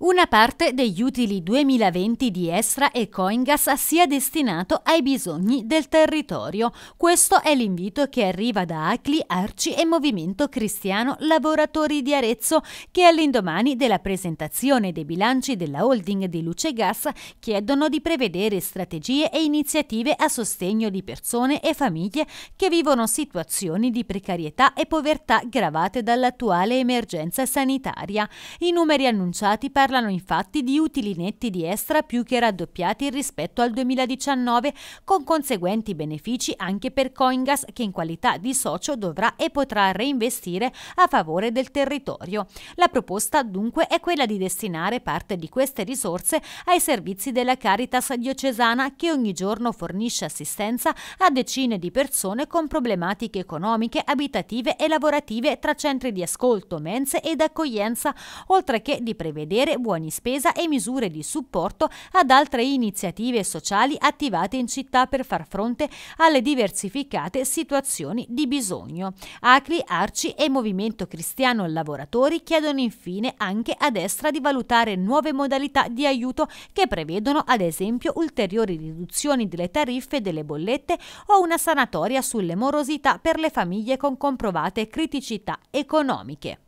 Una parte degli utili 2020 di Estra e Coingas sia destinato ai bisogni del territorio. Questo è l'invito che arriva da Acli, Arci e Movimento Cristiano Lavoratori di Arezzo, che all'indomani della presentazione dei bilanci della holding di Luce Gas chiedono di prevedere strategie e iniziative a sostegno di persone e famiglie che vivono situazioni di precarietà e povertà gravate dall'attuale emergenza sanitaria. I numeri annunciati parlano parlano infatti di utili netti di Estra più che raddoppiati rispetto al 2019, con conseguenti benefici anche per Coingas che in qualità di socio dovrà e potrà reinvestire a favore del territorio. La proposta dunque è quella di destinare parte di queste risorse ai servizi della Caritas diocesana che ogni giorno fornisce assistenza a decine di persone con problematiche economiche, abitative e lavorative tra centri di ascolto, mense ed accoglienza, oltre che di prevedere buoni spesa e misure di supporto ad altre iniziative sociali attivate in città per far fronte alle diversificate situazioni di bisogno. Acri, Arci e Movimento Cristiano Lavoratori chiedono infine anche a destra di valutare nuove modalità di aiuto che prevedono ad esempio ulteriori riduzioni delle tariffe delle bollette o una sanatoria sulle morosità per le famiglie con comprovate criticità economiche.